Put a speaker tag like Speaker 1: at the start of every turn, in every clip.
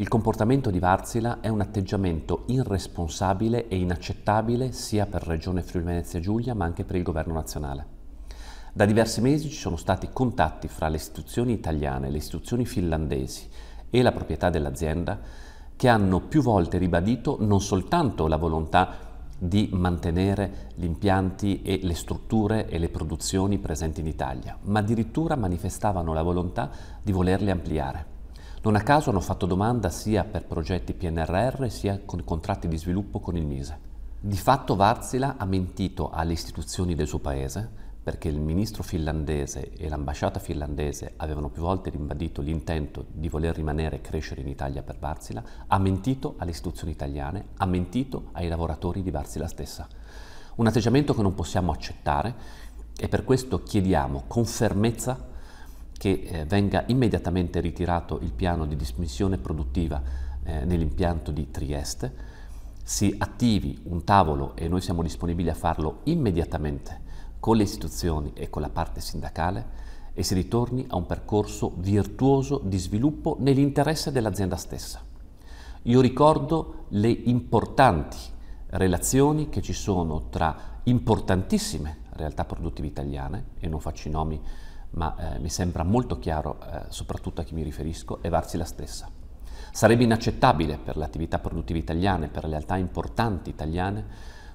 Speaker 1: Il comportamento di Varsila è un atteggiamento irresponsabile e inaccettabile sia per Regione Friuli Venezia Giulia ma anche per il Governo nazionale. Da diversi mesi ci sono stati contatti fra le istituzioni italiane, le istituzioni finlandesi e la proprietà dell'azienda che hanno più volte ribadito non soltanto la volontà di mantenere gli impianti e le strutture e le produzioni presenti in Italia, ma addirittura manifestavano la volontà di volerle ampliare. Non a caso hanno fatto domanda sia per progetti PNRR sia con contratti di sviluppo con il Mise. Di fatto Varzila ha mentito alle istituzioni del suo paese perché il ministro finlandese e l'ambasciata finlandese avevano più volte ribadito l'intento di voler rimanere e crescere in Italia per Varsila, ha mentito alle istituzioni italiane, ha mentito ai lavoratori di Varsila stessa. Un atteggiamento che non possiamo accettare e per questo chiediamo con fermezza che eh, venga immediatamente ritirato il piano di dismissione produttiva eh, nell'impianto di Trieste, si attivi un tavolo e noi siamo disponibili a farlo immediatamente con le istituzioni e con la parte sindacale e si ritorni a un percorso virtuoso di sviluppo nell'interesse dell'azienda stessa. Io ricordo le importanti relazioni che ci sono tra importantissime realtà produttive italiane, e non faccio i nomi ma eh, mi sembra molto chiaro, eh, soprattutto a chi mi riferisco, è varsi la stessa. Sarebbe inaccettabile per le attività produttive italiane, per le realtà importanti italiane,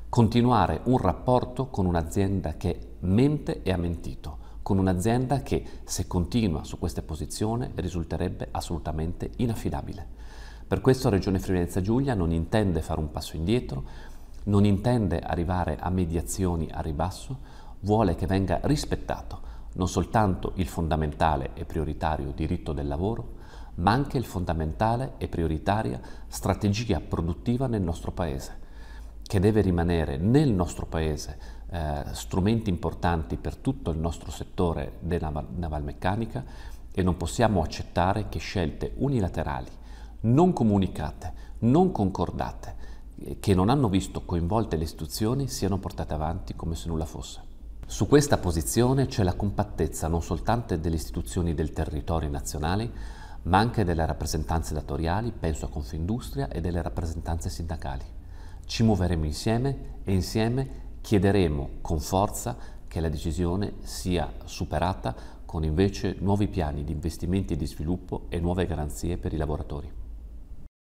Speaker 1: continuare un rapporto con un'azienda che mente e ha mentito, con un'azienda che se continua su questa posizione risulterebbe assolutamente inaffidabile. Per questo Regione Friulenza Giulia non intende fare un passo indietro, non intende arrivare a mediazioni a ribasso, vuole che venga rispettato non soltanto il fondamentale e prioritario diritto del lavoro, ma anche il fondamentale e prioritaria strategia produttiva nel nostro Paese, che deve rimanere nel nostro Paese eh, strumenti importanti per tutto il nostro settore della navalmeccanica e non possiamo accettare che scelte unilaterali, non comunicate, non concordate, eh, che non hanno visto coinvolte le istituzioni, siano portate avanti come se nulla fosse. Su questa posizione c'è la compattezza non soltanto delle istituzioni del territorio nazionale, ma anche delle rappresentanze datoriali, penso a Confindustria, e delle rappresentanze sindacali. Ci muoveremo insieme e insieme chiederemo con forza che la decisione sia superata con invece nuovi piani di investimenti e di sviluppo e nuove garanzie per i lavoratori.